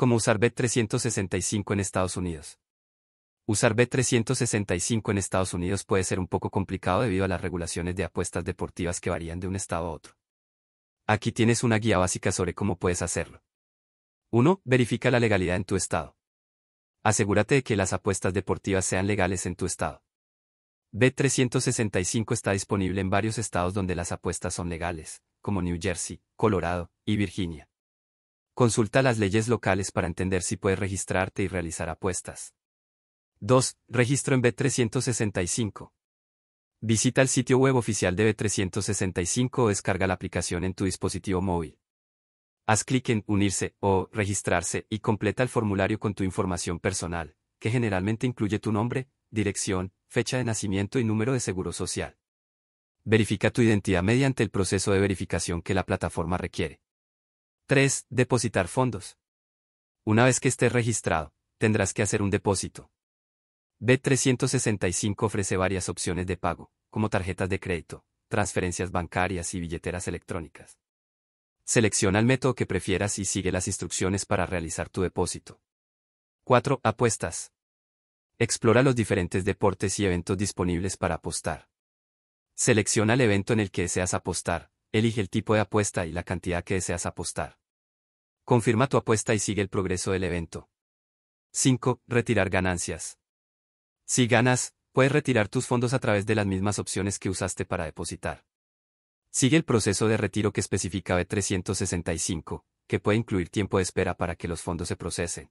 cómo usar B365 en Estados Unidos. Usar B365 en Estados Unidos puede ser un poco complicado debido a las regulaciones de apuestas deportivas que varían de un estado a otro. Aquí tienes una guía básica sobre cómo puedes hacerlo. 1. Verifica la legalidad en tu estado. Asegúrate de que las apuestas deportivas sean legales en tu estado. B365 está disponible en varios estados donde las apuestas son legales, como New Jersey, Colorado y Virginia. Consulta las leyes locales para entender si puedes registrarte y realizar apuestas. 2. Registro en B365. Visita el sitio web oficial de B365 o descarga la aplicación en tu dispositivo móvil. Haz clic en Unirse o Registrarse y completa el formulario con tu información personal, que generalmente incluye tu nombre, dirección, fecha de nacimiento y número de seguro social. Verifica tu identidad mediante el proceso de verificación que la plataforma requiere. 3. Depositar fondos. Una vez que estés registrado, tendrás que hacer un depósito. B365 ofrece varias opciones de pago, como tarjetas de crédito, transferencias bancarias y billeteras electrónicas. Selecciona el método que prefieras y sigue las instrucciones para realizar tu depósito. 4. Apuestas. Explora los diferentes deportes y eventos disponibles para apostar. Selecciona el evento en el que deseas apostar, elige el tipo de apuesta y la cantidad que deseas apostar. Confirma tu apuesta y sigue el progreso del evento. 5. Retirar ganancias. Si ganas, puedes retirar tus fondos a través de las mismas opciones que usaste para depositar. Sigue el proceso de retiro que especifica B365, que puede incluir tiempo de espera para que los fondos se procesen.